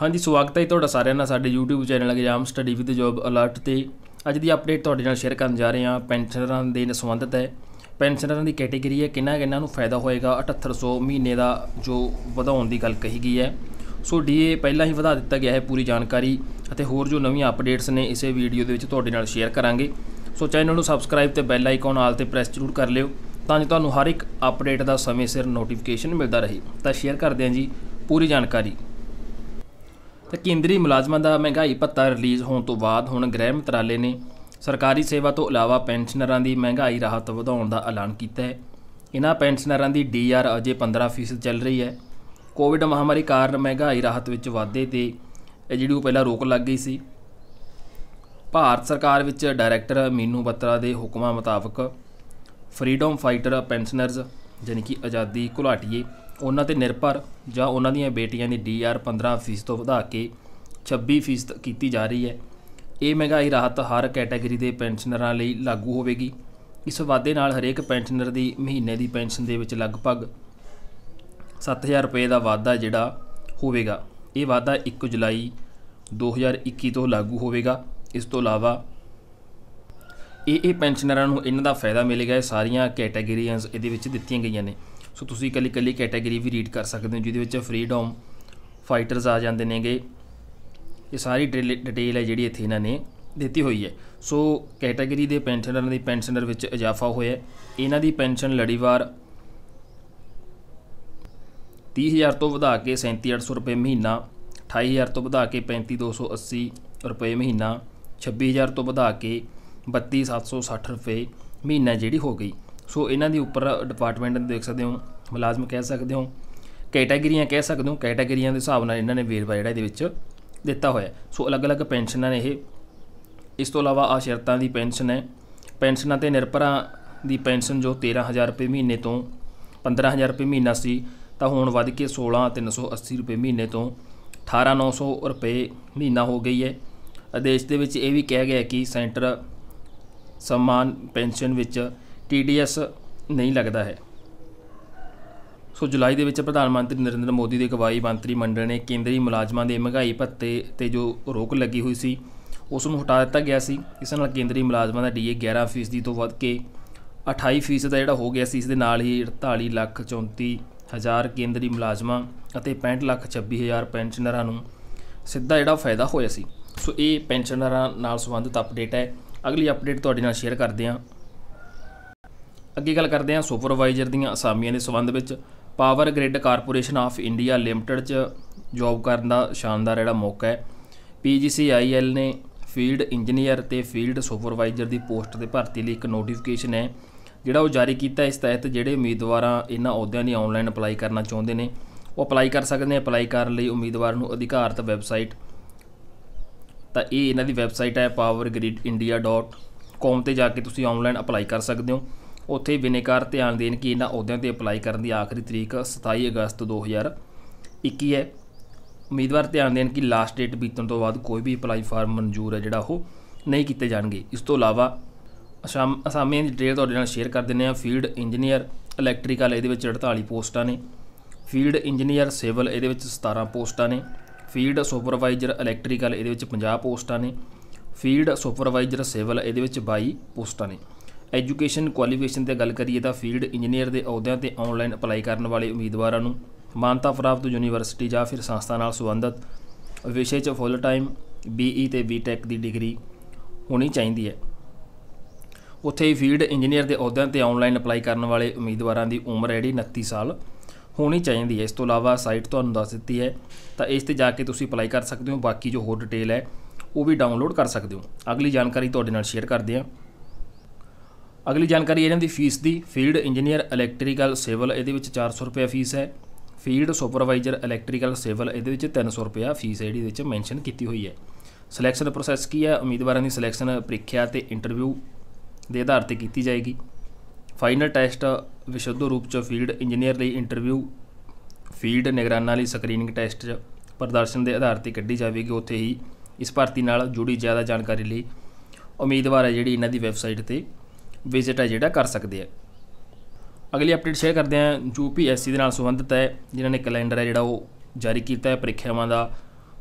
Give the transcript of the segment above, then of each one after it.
ਹਾਂਜੀ ਸਵਾਗਤ ਹੈ ਤੁਹਾਡਾ ਸਾਰਿਆਂ ਦਾ ਸਾਡੇ YouTube channel exam study with job alert ਤੇ ਅੱਜ ਦੀ ਅਪਡੇਟ ਤੁਹਾਡੇ ਨਾਲ ਸ਼ੇਅਰ ਕਰਨ ਜਾ ਰਹੇ ਹਾਂ ਪੈਨਸ਼ਨਰਾਂ ਦੇ ਸੰਬੰਧਤ ਹੈ ਪੈਨਸ਼ਨਰਾਂ ਦੀ ਕੈਟਾਗਰੀ ਹੈ ਕਿੰਨਾ ਕਿੰਨਾ ਨੂੰ ਫਾਇਦਾ ਹੋਏਗਾ 7800 ਮਹੀਨੇ ਦਾ ਜੋ ਵਧਾਉਣ ਦੀ ਗੱਲ ਕਹੀ ਗਈ ਹੈ ਸੋ ਡੀਏ ਪਹਿਲਾਂ ਹੀ ਵਧਾ ਦਿੱਤਾ ਗਿਆ ਹੈ ਪੂਰੀ ਜਾਣਕਾਰੀ ਅਤੇ ਹੋਰ ਜੋ ਨਵੀਆਂ ਅਪਡੇਟਸ ਨੇ ਇਸੇ ਵੀਡੀਓ ਦੇ ਵਿੱਚ ਤੁਹਾਡੇ ਨਾਲ ਸ਼ੇਅਰ ਕਰਾਂਗੇ ਸੋ ਚੈਨਲ ਨੂੰ ਸਬਸਕ੍ਰਾਈਬ ਤੇ ਬੈਲ ਆਈਕਨ ਆਲ ਤੇ ਪ੍ਰੈਸ ਜ਼ਰੂਰ ਕਰ ਲਿਓ ਤਾਂ ਜੋ ਤੁਹਾਨੂੰ ਹਰ ਇੱਕ ਅਪਡੇਟ ਦਾ ਸਮੇਂ ਸਿਰ ਨੋਟੀਫਿਕੇਸ਼ਨ ਮਿਲਦਾ ਰਹੇ ਤਾਂ ਸ਼ੇਅਰ ਕਰਦੇ ਹਾਂ ਜੀ ਪੂਰੀ ਜਾਣਕਾਰੀ ਤਾਂ ਕੇਂਦਰੀ ਮੁਲਾਜ਼ਮਾਂ ਦਾ ਮਹਿੰਗਾਈ ਭੱਤਾ ਰਿਲੀਜ਼ ਹੋਣ ਤੋਂ ਬਾਅਦ ਹੁਣ ਗ੍ਰਹਿ ਮੰਤਰਾਲੇ ਨੇ ਸਰਕਾਰੀ ਸੇਵਾ ਤੋਂ ਇਲਾਵਾ ਪੈਨਸ਼ਨਰਾਂ ਦੀ ਮਹਿੰਗਾਈ ਰਾਹਤ ਵਧਾਉਣ ਦਾ ਐਲਾਨ ਕੀਤਾ ਹੈ ਇਹਨਾਂ ਪੈਨਸ਼ਨਰਾਂ ਦੀ ਡੀਆਰ ਅਜੇ 15% ਚੱਲ ਰਹੀ ਹੈ ਕੋਵਿਡ ਮਹਾਮਾਰੀ ਕਾਰਨ ਮਹਿੰਗਾਈ ਰਾਹਤ ਵਿੱਚ ਵਾਧੇ ਤੇ ਜਿਹੜੀ ਉਹ ਪਹਿਲਾਂ ਰੋਕ ਲੱਗ ਗਈ ਸੀ ਭਾਰਤ ਸਰਕਾਰ ਵਿੱਚ ਡਾਇਰੈਕਟਰ ਮੀਨੂ ਬੱਤਰਾ ਦੇ ਹੁਕਮਾਂ ਮੁਤਾਬਕ ਫਰੀडम ਫਾਈਟਰ ਪੈਨਸ਼ਨਰਜ਼ ਜਾਨੀ ਕਿ ਆਜ਼ਾਦੀ ਘੁਲਾਟੀਏ ਉਹਨਾਂ ਤੇ ਨਿਰਭਰ ਜਾਂ ਉਹਨਾਂ ਦੀਆਂ ਬੇਟੀਆਂ ਦੀ ਡੀਆਰ 15% ਤੋਂ ਵਧਾ ਕੇ 26% ਕੀਤੀ ਜਾ ਰਹੀ ਹੈ ਇਹ ਮਹਿੰਗਾਈ ਰਾਹਤ ਹਰ ਕੈਟਾਗਰੀ ਦੇ ਪੈਨਸ਼ਨਰਾਂ ਲਈ ਲਾਗੂ ਹੋਵੇਗੀ ਇਸ ਵਾਅਦੇ ਨਾਲ ਹਰੇਕ ਪੈਨਸ਼ਨਰ ਦੀ ਮਹੀਨੇ ਦੀ ਪੈਨਸ਼ਨ ਦੇ ਵਿੱਚ ਲਗਭਗ 7000 ਰੁਪਏ ਦਾ ਵਾਅਦਾ ਜਿਹੜਾ ਹੋਵੇਗਾ ਇਹ ਵਾਅਦਾ 1 ਜੁਲਾਈ 2021 ਤੋਂ ਲਾਗੂ ਹੋਵੇਗਾ ਇਸ ਤੋਂ ਇਲਾਵਾ ਇਹ ਇਹ ਪੈਨਸ਼ਨਰਾਂ ਨੂੰ ਇਹਨਾਂ ਦਾ ਫਾਇਦਾ ਮਿਲੇਗਾ ਇਹ ਸਾਰੀਆਂ ਕੈਟਾਗਰੀਆਂ ਇਹਦੇ ਵਿੱਚ ਦਿੱਤੀਆਂ ਗਈਆਂ ਨੇ ਸੋ ਤੁਸੀਂ ਇਕੱਲੀ ਇਕੱਲੀ ਕੈਟਾਗਰੀ ਵੀ ਰੀਡ ਕਰ ਸਕਦੇ ਹੋ ਜਿਹਦੇ ਵਿੱਚ ਫਰੀडम ਫਾਈਟਰਸ ਆ ਜਾਂਦੇ ਨੇਗੇ ਇਹ ਸਾਰੀ ਡਿਟੇਲ ਹੈ ਜਿਹੜੀ ਇੱਥੇ ਇਹਨਾਂ ਨੇ ਦਿੱਤੀ ਹੋਈ ਹੈ ਸੋ ਕੈਟਾਗਰੀ ਦੇ ਪੈਨਸ਼ਨਰਾਂ ਦੀ ਪੈਨਸ਼ਨਰ ਵਿੱਚ ਇਜ਼ਾਫਾ ਹੋਇਆ ਇਹਨਾਂ ਦੀ ਪੈਨਸ਼ਨ ਲੜੀਵਾਰ 30000 ਤੋਂ ਵਧਾ ਕੇ 37800 ਰੁਪਏ ਮਹੀਨਾ 28000 ਤੋਂ ਵਧਾ ਕੇ 35280 ਰੁਪਏ ਮਹੀਨਾ 26000 ਤੋਂ ਵਧਾ ਕੇ 32760 ਰੁਪਏ ਮਹੀਨਾ ਜਿਹੜੀ ਹੋ ਗਈ ਸੋ ਇਹਨਾਂ ਦੇ ਉੱਪਰ ਡਿਪਾਰਟਮੈਂਟ ਦੇਖ ਸਕਦੇ ਹੋ ਮੁਲਾਜ਼ਮ ਕਹਿ ਸਕਦੇ ਹੋ ਕੈਟਾਗਰੀਆਂ ਕਹਿ ਸਕਦੇ ਹੋ ਕੈਟਾਗਰੀਆਂ ਦੇ ਹਿਸਾਬ ਨਾਲ ਇਹਨਾਂ ਨੇ ਵੇਰਵਾ ਜਿਹੜਾ ਇਹਦੇ ਵਿੱਚ ਦਿੱਤਾ ਹੋਇਆ ਸੋ ਅਲੱਗ-ਅਲੱਗ ਪੈਨਸ਼ਨਾਂ ਨੇ ਇਹ ਇਸ ਤੋਂ ਇਲਾਵਾ ਆ ਸ਼ਰਤਾਂ ਦੀ ਪੈਨਸ਼ਨ ਹੈ ਪੈਨਸ਼ਨਾਂ ਤੇ ਨਿਰਭਰਾਂ ਦੀ ਪੈਨਸ਼ਨ ਜੋ 13000 ਰੁਪਏ ਮਹੀਨੇ ਤੋਂ 15000 ਰੁਪਏ ਮਹੀਨਾ ਸੀ ਤਾਂ ਹੁਣ ਵੱਧ ਕੇ 16380 ਰੁਪਏ ਮਹੀਨੇ ਤੋਂ 18900 ਰੁਪਏ ਮਹੀਨਾ ਹੋ ਗਈ ਹੈ ਆਦੇਸ਼ ਦੇ ਵਿੱਚ ਇਹ ਵੀ ਕਿਹਾ ਗਿਆ ਕਿ ਸੈਂਟਰ ਸਮਾਨ ਪੈਨਸ਼ਨ ਵਿੱਚ TDS ਨਹੀਂ ਲੱਗਦਾ ਹੈ ਸੋ ਜੁਲਾਈ ਦੇ ਵਿੱਚ ਪ੍ਰਧਾਨ ਮੰਤਰੀ ਨਰਿੰਦਰ ਮੋਦੀ ਦੇ ਅਗਵਾਈ ਮੰਤਰੀ ਮੰਡਲ ਨੇ ਕੇਂਦਰੀ ਮੁਲਾਜ਼ਮਾਂ ਦੇ ਮਹਿੰਗਾਈ ਭੱਤੇ ਤੇ ਜੋ ਰੋਕ ਲੱਗੀ ਹੋਈ ਸੀ ਉਸ ਨੂੰ ਹਟਾ ਦਿੱਤਾ ਗਿਆ ਸੀ ਇਸ ਨਾਲ ਕੇਂਦਰੀ ਮੁਲਾਜ਼ਮਾਂ ਦਾ ਡੀਏ 11% ਤੋਂ ਵੱਧ ਕੇ 28% ਦਾ ਜਿਹੜਾ ਹੋ ਗਿਆ ਸੀ ਇਸ ਦੇ ਨਾਲ ਹੀ 48 ਲੱਖ 34 ਹਜ਼ਾਰ ਕੇਂਦਰੀ ਮੁਲਾਜ਼ਮਾਂ ਅਤੇ 65 ਲੱਖ 26 ਹਜ਼ਾਰ ਪੈਨਸ਼ਨਰਾਂ ਨੂੰ ਸਿੱਧਾ ਜਿਹੜਾ ਫਾਇਦਾ ਹੋਇਆ ਸੀ ਸੋ ਇਹ ਪੈਨਸ਼ਨਰਾਂ ਨਾਲ ਸੰਬੰਧਿਤ ਅਪਡੇਟ ਹੈ ਅਗਲੀ ਅਪਡੇਟ ਤੁਹਾਡੇ ਨਾਲ ਸ਼ੇਅਰ ਕਰਦੇ ਹਾਂ ਅੱਗੇ ਗੱਲ ਕਰਦੇ ਹਾਂ ਸੁਪਰਵਾਈਜ਼ਰ ਦੀਆਂ ਅਸਾਮੀਆਂ ਦੇ ਸਬੰਧ ਵਿੱਚ power grid corporation of India limited 'ਚ ਜੌਬ ਕਰਨ ਦਾ ਸ਼ਾਨਦਾਰ ਜਿਹੜਾ ਮੌਕਾ ਹੈ ਪੀਜੀਸੀਆਈਐਲ ਨੇ ਫੀਲਡ ਇੰਜੀਨੀਅਰ ਤੇ ਫੀਲਡ ਸੁਪਰਵਾਈਜ਼ਰ ਦੀ ਪੋਸਟ ਤੇ ਭਰਤੀ ਲਈ ਇੱਕ ਨੋਟੀਫਿਕੇਸ਼ਨ ਹੈ ਜਿਹੜਾ ਉਹ ਜਾਰੀ ਕੀਤਾ ਇਸ ਤਹਿਤ ਜਿਹੜੇ ਉਮੀਦਵਾਰਾਂ ਇਹਨਾਂ ਅਹੁਦਿਆਂ ਲਈ ਆਨਲਾਈਨ ਅਪਲਾਈ ਕਰਨਾ ਚਾਹੁੰਦੇ ਨੇ ਉਹ ਅਪਲਾਈ ਕਰ ਸਕਦੇ ਨੇ ਅਪਲਾਈ ਕਰਨ ਲਈ ਉਮੀਦਵਾਰ ਨੂੰ ਅਧਿਕਾਰਤ ਵੈਬਸਾਈਟ ਤਾਂ ਇਹ ਇਹਨਾਂ ਦੀ ਵੈਬਸਾਈਟ ਹੈ powergridindia.com ਤੇ ਜਾ ਕੇ ਤੁਸੀਂ ਆਨਲਾਈਨ ਅਪਲਾਈ ਕਰ ਸਕਦੇ ਹੋ ਉੱਥੇ ਬਿਨੇਕਾਰ ਧਿਆਨ ਦੇਣ ਕਿ ਇਹਨਾਂ ਅਹੁਦਿਆਂ ਤੇ ਅਪਲਾਈ ਕਰਨ ਦੀ ਆਖਰੀ ਤਰੀਕ 27 ਅਗਸਤ 2021 ਹੈ ਉਮੀਦਵਾਰ ਧਿਆਨ ਦੇਣ ਕਿ ਲਾਸਟ ਡੇਟ ਬੀਤਣ ਤੋਂ ਬਾਅਦ ਕੋਈ ਵੀ ਅਪਲਾਈ ਫਾਰਮ ਮਨਜ਼ੂਰ ਹੈ ਜਿਹੜਾ ਉਹ ਨਹੀਂ ਕੀਤੇ ਜਾਣਗੇ ਇਸ ਤੋਂ ਇਲਾਵਾ ਅਸਾਮੀਆਂ ਦੀ ਡਿਟੇਲ ਤੁਹਾਡੇ ਨਾਲ ਸ਼ੇਅਰ ਕਰ ਦਿੰਨੇ ਆ ਫੀਲਡ ਇੰਜੀਨੀਅਰ ਇਲੈਕਟ੍ਰੀਕਲ ਇਹਦੇ ਵਿੱਚ 48 ਪੋਸਟਾਂ ਨੇ ਫੀਲਡ ਇੰਜੀਨੀਅਰ ਸਿਵਲ ਇਹਦੇ ਵਿੱਚ 17 ਪੋਸਟਾਂ ਨੇ ਫੀਲਡ ਸੁਪਰਵਾਈਜ਼ਰ ਇਲੈਕਟ੍ਰੀਕਲ ਇਹਦੇ ਵਿੱਚ 50 ਪੋਸਟਾਂ ਨੇ ਫੀਲਡ ਸੁਪਰਵਾਈਜ਼ਰ ਸਿਵਲ ਇਹਦੇ ਵਿੱਚ 22 ਪੋਸਟਾਂ ਨੇ ਐਜੂਕੇਸ਼ਨ ਕੁਆਲੀਫਿਕੇਸ਼ਨ ਤੇ ਗੱਲ ਕਰੀਏ ਤਾਂ ਫੀਲਡ ਇੰਜੀਨੀਅਰ ਦੇ ਅਹੁਦਿਆਂ ਤੇ ਆਨਲਾਈਨ ਅਪਲਾਈ ਕਰਨ ਵਾਲੇ ਉਮੀਦਵਾਰਾਂ ਨੂੰ ਮਾਨਤਾ ਪ੍ਰਾਪਤ ਯੂਨੀਵਰਸਿਟੀ ਜਾਂ ਫਿਰ ਸੰਸਥਾ ਨਾਲ ਸੰਬੰਧਿਤ ਵਿਸ਼ੇ 'ਚ ਫੁੱਲ ਟਾਈਮ ਬੀਈ ਤੇ ਬੀਟੈਕ ਦੀ ਡਿਗਰੀ ਹੋਣੀ ਚਾਹੀਦੀ ਹੈ ਉੱਥੇ ਹੀ ਫੀਲਡ ਇੰਜੀਨੀਅਰ ਦੇ ਅਹੁਦਿਆਂ ਤੇ ਆਨਲਾਈਨ ਅਪਲਾਈ ਕਰਨ ਵਾਲੇ ਉਮੀਦਵਾਰਾਂ ਦੀ ਉਮਰ ਜਿਹੜੀ 29 ਸਾਲ ਹੋਣੀ ਚਾਹੀਦੀ ਹੈ ਇਸ ਤੋਂ ਇਲਾਵਾ ਸਾਈਟ ਤੁਹਾਨੂੰ ਦੱਸ ਦਿੱਤੀ ਹੈ ਤਾਂ ਇਸ ਤੇ ਜਾ ਕੇ ਤੁਸੀਂ ਅਪਲਾਈ ਕਰ ਸਕਦੇ ਹੋ ਬਾਕੀ ਜੋ ਹੋਰ ਡਿਟੇਲ ਹੈ ਉਹ ਵੀ ਡਾਊਨਲੋਡ ਕਰ ਸਕਦੇ ਹੋ ਅਗਲੀ ਜਾਣਕਾਰੀ ਤੁਹਾਡੇ ਨਾਲ ਸ਼ੇਅਰ ਕਰਦੇ ਹਾਂ ਅਗਲੀ ਜਾਣਕਾਰੀ ਇਹਨਾਂ ਦੀ ਫੀਸ ਦੀ ਫੀਲਡ ਇੰਜੀਨੀਅਰ ਇਲੈਕਟ੍ਰੀਕਲ ਸਿਵਲ ਇਹਦੇ ਵਿੱਚ 400 ਰੁਪਏ ਫੀਸ ਹੈ ਫੀਲਡ ਸੁਪਰਵਾਈਜ਼ਰ ਇਲੈਕਟ੍ਰੀਕਲ ਸਿਵਲ ਇਹਦੇ ਵਿੱਚ 300 ਰੁਪਏ ਫੀਸ ਹੈ ਜਿਹੜੀ ਵਿੱਚ ਮੈਂਸ਼ਨ ਕੀਤੀ ਹੋਈ ਹੈ ਸਿਲੈਕਸ਼ਨ ਪ੍ਰੋਸੈਸ ਕੀ ਹੈ ਉਮੀਦਵਾਰਾਂ ਦੀ ਸਿਲੈਕਸ਼ਨ ਪ੍ਰੀਖਿਆ ਤੇ ਇੰਟਰਵਿਊ ਦੇ ਆਧਾਰ ਤੇ ਕੀਤੀ ਜਾਏਗੀ ਫਾਈਨਲ ਟੈਸਟ ਵਿਸ਼ੁੱਧ ਰੂਪ ਚ ਫੀਲਡ ਇੰਜੀਨੀਅਰ ਲਈ ਇੰਟਰਵਿਊ ਫੀਲਡ ਨਿਗਰਾਨਾਂ ਲਈ ਸਕਰੀਨਿੰਗ ਟੈਸਟ ਪ੍ਰਦਰਸ਼ਨ ਦੇ ਆਧਾਰ ਤੇ ਕੱਢੀ ਜਾਵੇਗੀ ਉੱਥੇ ਹੀ ਇਸ ਭਰਤੀ ਨਾਲ ਜੁੜੀ ਜ਼ਿਆਦਾ ਜਾਣਕਾਰੀ ਲਈ ਉਮੀਦਵਾਰ ਹੈ ਜਿਹੜੀ ਇਹਨਾਂ ਦੀ ਵੈਬਸਾਈਟ ਤੇ ਵਿਜ਼ਿਟ ਹੈ ਜਿਹੜਾ ਕਰ ਸਕਦੇ ਆ ਅਗਲੀ ਅਪਡੇਟ ਸ਼ੇਅਰ ਕਰਦੇ ਆ ਯੂਪੀਐਸਸੀ ਦੇ ਨਾਲ ਸੰਬੰਧਿਤ ਹੈ ਜਿਨ੍ਹਾਂ ਨੇ ਕੈਲੰਡਰ ਹੈ ਜਿਹੜਾ ਉਹ ਜਾਰੀ ਕੀਤਾ ਹੈ ਪ੍ਰੀਖਿਆਵਾਂ ਦਾ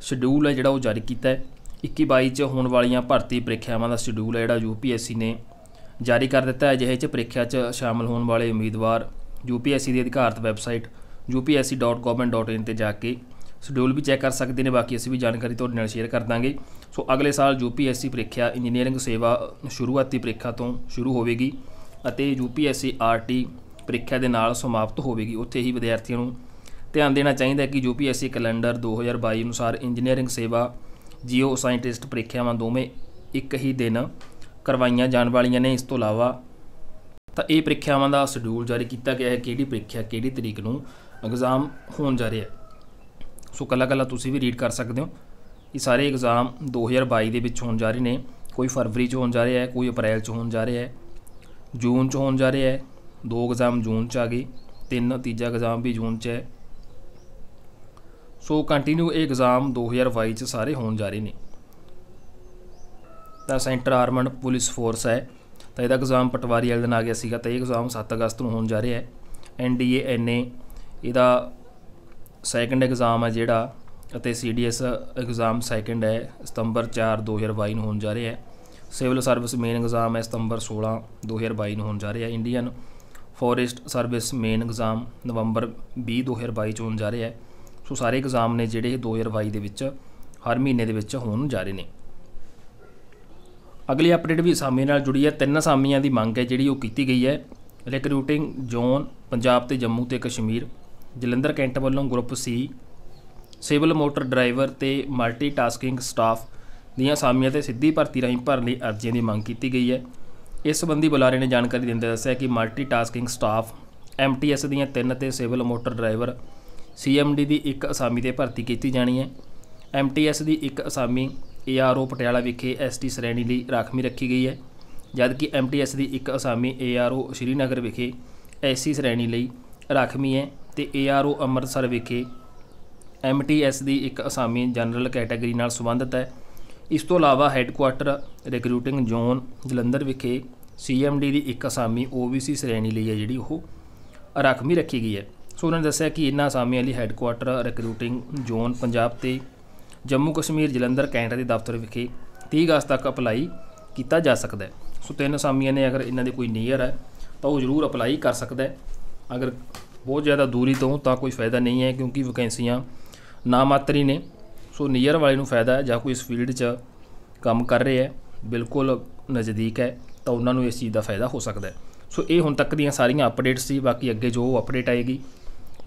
ਸ਼ਡਿਊਲ ਹੈ ਜਿਹੜਾ ਉਹ ਜਾਰੀ ਕੀਤਾ ਹੈ 21 22 ਚ ਹੋਣ ਵਾਲੀਆਂ ਭਰਤੀ ਪ੍ਰੀਖਿਆਵਾਂ ਦਾ ਸ਼ਡਿਊਲ ਹੈ ਜਿਹੜਾ ਯੂਪੀਐਸਸੀ ਨੇ ਜਾਰੀ ਕਰ ਦਿੱਤਾ ਹੈ ਜਿਹੇ ਚ ਪ੍ਰੀਖਿਆ ਚ ਸ਼ਾਮਲ ਹੋਣ ਵਾਲੇ ਉਮੀਦਵਾਰ ਯੂਪੀਐਸਸੀ ਦੀ ਅਧਿਕਾਰਤ ਵੈਬਸਾਈਟ upsc.government.in ਤੇ ਜਾ ਕੇ ਸ਼ਡਿਊਲ ਵੀ ਚੈੱਕ ਕਰ ਸਕਦੇ ਨੇ ਬਾਕੀ ਅਸੀਂ ਵੀ ਜਾਣਕਾਰੀ ਤੁਹਾਡੇ ਨਾਲ ਸ਼ੇਅਰ ਕਰ ਦਾਂਗੇ ਸੋ ਅਗਲੇ ਸਾਲ ਯੂਪੀਐਸਸੀ ਪ੍ਰੀਖਿਆ ਇੰਜੀਨੀਅਰਿੰਗ ਸੇਵਾ ਸ਼ੁਰੂਆਤੀ ਪ੍ਰੀਖਿਆ ਤੋਂ ਸ਼ੁਰੂ ਹੋਵੇਗੀ ਅਤੇ ਯੂਪੀਐਸਸੀ ਆਰਟੀ ਪ੍ਰੀਖਿਆ ਦੇ ਨਾਲ ਸਮਾਪਤ ਹੋਵੇਗੀ ਉੱਥੇ ਹੀ ਵਿਦਿਆਰਥੀਆਂ ਨੂੰ ਧਿਆਨ ਦੇਣਾ ਚਾਹੀਦਾ ਹੈ ਕਿ ਯੂਪੀਐਸਸੀ ਕੈਲੰਡਰ 2022 ਅਨੁਸਾਰ ਇੰਜੀਨੀਅਰਿੰਗ ਸੇਵਾ ਜੀਓ ਸਾਇੰਟਿਸਟ ਪ੍ਰੀਖਿਆਵਾਂ ਦੋਵੇਂ ਇੱਕ ਹੀ ਦਿਨ ਕਰਵਾਈਆਂ ਜਾਣ ਵਾਲੀਆਂ ਨੇ ਇਸ ਤੋਂ ਇਲਾਵਾ ਤਾਂ ਇਹ ਪ੍ਰੀਖਿਆਵਾਂ ਦਾ ਸ਼ਡਿਊਲ ਜਾਰੀ ਕੀਤਾ ਗਿਆ ਹੈ ਕਿਹੜੀ ਪ੍ਰੀਖਿਆ ਕਿਹੜੀ ਤਰੀਕ ਨੂੰ ਐਗਜ਼ਾਮ ਹੋਣ ਜਾ ਰਿਹਾ ਹੈ ਸੋ ਕੱਲਾ ਕੱਲਾ ਤੁਸੀਂ ਵੀ ਰੀਡ ਕਰ ਸਕਦੇ ਹੋ ਇਹ ਸਾਰੇ ਐਗਜ਼ਾਮ 2022 ਦੇ ਵਿੱਚ ਹੋਣ ਜਾ ਰਹੇ ਨੇ ਕੋਈ ਫਰਵਰੀ 'ਚ ਹੋਣ ਜਾ ਰਿਹਾ ਹੈ ਕੋਈ ਅਪ੍ਰੈਲ 'ਚ ਹੋਣ ਜਾ ਰਿਹਾ ਹੈ ਜੂਨ 'ਚ ਹੋਣ ਜਾ ਰਿਹਾ ਹੈ ਦੋ ਐਗਜ਼ਾਮ ਜੂਨ 'ਚ ਆ ਗਏ ਤਿੰਨ ਤੀਜਾ ਐਗਜ਼ਾਮ ਵੀ ਜੂਨ 'ਚ ਹੈ ਸੋ ਕੰਟੀਨਿਊ ਇਹ ਐਗਜ਼ਾਮ 2022 'ਚ ਸਾਰੇ ਹੋਣ ਜਾ ਰਹੇ ਨੇ ਤਾਂ ਸੈਂਟਰ ਆਰਮਡ ਪੁਲਿਸ ਫੋਰਸ ਹੈ ਤਾਂ ਇਹਦਾ ਐਗਜ਼ਾਮ ਪਟਵਾਰੀ ਵਾਲੇ ਦਿਨ ਆ ਗਿਆ ਸੀਗਾ ਤਾਂ ਇਹ ਐਗਜ਼ਾਮ 7 ਅਗਸਤ ਨੂੰ ਹੋਣ ਜਾ ਰਿਹਾ ਹੈ ਐਨਡੀਏ ਐਨਏ ਇਹਦਾ ਸੈਕੰਡ ਐਗਜ਼ਾਮ ਹੈ ਜਿਹੜਾ ਅਤੇ ਸੀਡੀਐਸ ਐਗਜ਼ਾਮ ਸੈਕੰਡ ਹੈ ਸਤੰਬਰ 4 2022 ਨੂੰ ਹੋਣ ਜਾ ਰਿਹਾ ਹੈ ਸਿਵਲ ਸਰਵਿਸ ਮੇਨ ਐਗਜ਼ਾਮ ਹੈ ਸਤੰਬਰ 16 2022 ਨੂੰ ਹੋਣ ਜਾ ਰਿਹਾ ਹੈ Indian forest service main exam ਨਵੰਬਰ 20 2022 ਚ ਹੋਣ ਜਾ ਰਿਹਾ ਹੈ ਸੋ ਸਾਰੇ ਐਗਜ਼ਾਮ ਨੇ ਜਿਹੜੇ 2022 ਦੇ ਵਿੱਚ ਹਰ ਮਹੀਨੇ ਦੇ ਵਿੱਚ ਹੋਣ ਜਾ ਰਹੇ ਨੇ ਅਗਲੀ ਅਪਡੇਟ ਵੀ ਸਾਮੀ ਨਾਲ ਜੁੜੀ ਹੈ ਤਿੰਨ ਸਾਮੀਆਂ ਦੀ ਮੰਗ ਹੈ ਜਿਹੜੀ ਉਹ ਕੀਤੀ ਗਈ ਹੈ ਰਿਕਰੂਟਿੰਗ ਜ਼ੋਨ ਪੰਜਾਬ ਤੇ ਜੰਮੂ ਤੇ ਕਸ਼ਮੀਰ ਜਲੰਧਰ ਕੈਂਟ ਵੱਲੋਂ group C civil motor driver ਤੇ ਮਲਟੀਟਾਸਕਿੰਗ ਸਟਾਫ ਦੀਆਂ ਸਾਮੀਆਂ ਤੇ ਸਿੱਧੀ ਭਰਤੀ ਰਾਹੀਂ ਭਰਨ ਲਈ ਅਰਜ਼ੀਆਂ ਦੀ ਮੰਗ ਕੀਤੀ ਗਈ ਹੈ ਇਸ ਸੰਬੰਧੀ ਬੁਲਾਰੇ ਨੇ ਜਾਣਕਾਰੀ ਦਿੰਦੇ ਦੱਸਿਆ ਕਿ ਮਲਟੀਟਾਸਕਿੰਗ ਸਟਾਫ ਐਮਟੀਐਸ ਦੀਆਂ 3 ਤੇ ਸਿਵਲ ਮੋਟਰ ਡਰਾਈਵਰ ਸੀਐਮਡੀ ਦੀ ਇੱਕ ਅਸਾਮੀ ਤੇ ਭਰਤੀ ਕੀਤੀ ਜਾਣੀ ਹੈ ਐਮਟੀਐਸ ਦੀ ਇੱਕ ਅਸਾਮੀ ਏਆਰਓ ਪਟਿਆਲਾ ਵਿਖੇ ਐਸਟੀ ਸ਼੍ਰੇਣੀ ਲਈ ਰਾਖਮੀ ਰੱਖੀ ਗਈ ਹੈ ਜਦਕਿ ਐਮਟੀਐਸ ਦੀ ਇੱਕ ਅਸਾਮੀ ਏਆਰਓ ਸ਼੍ਰੀਨਗਰ ਵਿਖੇ ਐਸਸੀ ਸ਼੍ਰੇਣੀ ਲਈ ਰਾਖਮੀ ਹੈ ਤੇ ਏਆਰਓ ਅੰਮ੍ਰਿਤਸਰ ਵਿਖੇ ਐਮਟੀਐਸ ਦੀ ਇੱਕ ਅਸਾਮੀ ਜਨਰਲ ਕੈਟਾਗਰੀ ਨਾਲ ਸੰਬੰਧਿਤ ਹੈ ਇਸ ਤੋਂ ਇਲਾਵਾ ਹੈੱਡਕੁਆਟਰ ਰਿਕਰੂਟਿੰਗ ਜ਼ੋਨ ਜਲੰਧਰ ਵਿਖੇ ਸੀਐਮਡੀ ਦੀ ਇੱਕ ਅਸਾਮੀ ਓਬੀਸੀ ਸ਼੍ਰੇਣੀ ਲਈ ਹੈ ਜਿਹੜੀ ਉਹ ਰਾਖਮੀ ਰੱਖੀ ਗਈ ਹੈ ਸੋ ਉਹਨਾਂ ਨੇ ਦੱਸਿਆ ਕਿ ਇਹਨਾਂ ਅਸਾਮੀਆਂ ਲਈ ਹੈੱਡਕੁਆਟਰ ਰਿਕਰੂਟਿੰਗ ਜ਼ੋਨ ਪੰਜਾਬ ਤੇ ਜੰਮੂ ਕਸ਼ਮੀਰ ਜਲੰਧਰ ਕੈਂਟ ਦੇ ਦਫ਼ਤਰ ਵਿਖੇ 30 ਅਗਸਤ ਤੱਕ ਅਪਲਾਈ ਕੀਤਾ ਜਾ ਸਕਦਾ ਹੈ ਸੋ ਤਿੰਨ ਅਸਾਮੀਆਂ ਨੇ ਅਗਰ ਇਹਨਾਂ ਦੇ ਕੋਈ ਨੀਅਰ ਹੈ ਤਾਂ ਉਹ ਜ਼ਰੂਰ ਅਪਲਾਈ ਕਰ ਸਕਦਾ ਹੈ ਅਗਰ ਬਹੁਤ ਜ਼ਿਆਦਾ ਦੂਰੀ ਤੋਂ ਤਾਂ ਕੋਈ ਫਾਇਦਾ ਨਹੀਂ ਹੈ ਕਿਉਂਕਿ ਵੈਕੈਂਸੀਆਂ ਨਾ ਮਾਤਰੀ ਨੇ ਸੋ ਨੀਅਰ ਵਾਲੇ ਨੂੰ ਫਾਇਦਾ ਹੈ ਜਾਂ ਕੋਈ ਇਸ ਫੀਲਡ 'ਚ ਕੰਮ ਕਰ ਰਿਹਾ ਹੈ ਬਿਲਕੁਲ ਨਜ਼ਦੀਕ ਹੈ ਤਾਂ ਉਹਨਾਂ ਨੂੰ ਇਸ ਚੀਜ਼ ਦਾ ਫਾਇਦਾ ਹੋ ਸਕਦਾ ਹੈ ਸੋ ਇਹ ਹੁਣ ਤੱਕ ਦੀਆਂ ਸਾਰੀਆਂ ਅਪਡੇਟਸ ਸੀ ਬਾਕੀ ਅੱਗੇ ਜੋ ਅਪਡੇਟ ਆਏਗੀ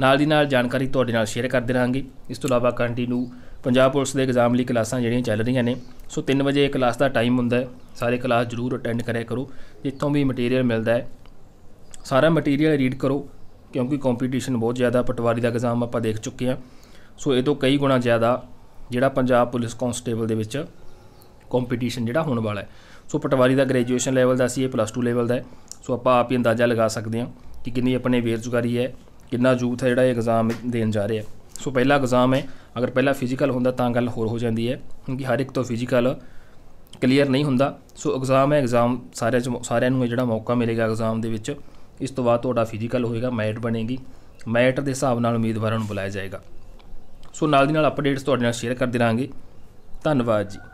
ਨਾਲ ਦੀ ਨਾਲ ਜਾਣਕਾਰੀ ਤੁਹਾਡੇ ਨਾਲ ਸ਼ੇਅਰ ਕਰਦੇ ਰਹਾਂਗੇ ਇਸ ਤੋਂ ਇਲਾਵਾ ਕੰਟੀਨਿਊ ਪੰਜਾਬ ਪੁਲਿਸ ਦੇ ਐਗਜ਼ਾਮ ਲਈ ਕਲਾਸਾਂ ਜਿਹੜੀਆਂ ਚੱਲ ਰਹੀਆਂ ਨੇ ਸੋ 3 ਵਜੇ ਕਲਾਸ ਦਾ ਟਾਈਮ ਹੁੰਦਾ ਹੈ ਸਾਰੇ ਕਲਾਸ ਜ਼ਰੂਰ ਅਟੈਂਡ ਕਰਿਆ ਕਰੋ ਜਿੱਥੋਂ ਵੀ ਮਟੀਰੀਅਲ ਮਿਲਦਾ ਹੈ ਸਾਰਾ ਮਟੀਰੀਅਲ ਰੀਡ ਕਰੋ ਕਿਉਂਕਿ ਕੰਪੀਟੀਸ਼ਨ ਬਹੁਤ ਜ਼ਿਆਦਾ ਪਟਵਾਰੀ ਦਾ ਐਗਜ਼ਾਮ ਆਪਾਂ ਦੇਖ ਚੁੱਕੇ ਆ ਸੋ ਇਹ ਤੋਂ ਕਈ ਗੁਣਾ ਜ਼ਿਆਦਾ ਜਿਹੜਾ ਪੰਜਾਬ ਪੁਲਿਸ ਕਾਂਸਟੇਬਲ ਦੇ ਵਿੱਚ ਕੰਪੀਟੀਸ਼ਨ ਜਿਹੜਾ ਹੋਣ ਵਾਲਾ ਹੈ ਸੋ ਪਟਵਾਰੀ ਦਾ ਗ੍ਰੈਜੂਏਸ਼ਨ ਲੈਵਲ ਦਾ ਸੀ ਇਹ ਪਲੱਸ 2 ਲੈਵਲ ਦਾ ਹੈ ਸੋ ਆਪਾਂ ਆਪ ਹੀ ਅੰਦਾਜ਼ਾ ਲਗਾ ਸਕਦੇ ਹਾਂ ਕਿ ਕਿੰਨੀ ਆਪਣੇ ਬੇਰੁਜ਼ਗਾਰੀ ਹੈ ਕਿੰਨਾ ਯੂਥ ਹੈ ਜਿਹੜਾ ਇਹ ਐਗਜ਼ਾਮ ਦੇਣ ਜਾ ਰਿਹਾ ਸੋ ਪਹਿਲਾ ਐਗਜ਼ਾਮ ਹੈ ਅਗਰ ਪਹਿਲਾ ਫਿਜ਼ੀਕਲ ਹੁੰਦਾ ਤਾਂ ਗੱਲ ਹੋਰ ਹੋ ਜਾਂਦੀ ਹੈ ਕਿਉਂਕਿ ਹਰ ਇੱਕ ਤੋਂ ਫਿਜ਼ੀਕਲ ਕਲੀਅਰ ਨਹੀਂ ਹੁੰਦਾ ਸੋ ਐਗਜ਼ਾਮ ਹੈ ਐਗਜ਼ਾਮ ਸਾਰਿਆਂ ਸਾਰਿਆਂ ਨੂੰ ਜਿਹੜਾ ਮੌਕਾ ਮਿਲੇਗਾ ਐਗਜ਼ਾਮ ਦੇ ਵਿੱਚ ਇਸ ਤੋਂ ਬਾਅਦ ਤੁਹਾਡਾ ਫਿਜ਼ੀਕਲ ਹੋਏਗਾ ਮੈਰਿਟ ਬਣੇਗੀ ਮੈਰਿਟ ਦੇ ਹਿਸਾਬ ਨਾਲ ਉਮੀਦਵਾਰਾਂ ਨੂੰ ਬੁਲਾਇਆ ਜਾਏਗਾ ਸੋ ਨਾਲ ਦੀ ਨਾਲ ਅਪਡੇਟਸ ਤੁਹਾਡੇ ਨਾਲ ਸ਼ੇਅਰ ਕਰਦੇ ਰਾਂਗੇ ਧੰਨਵਾਦ ਜੀ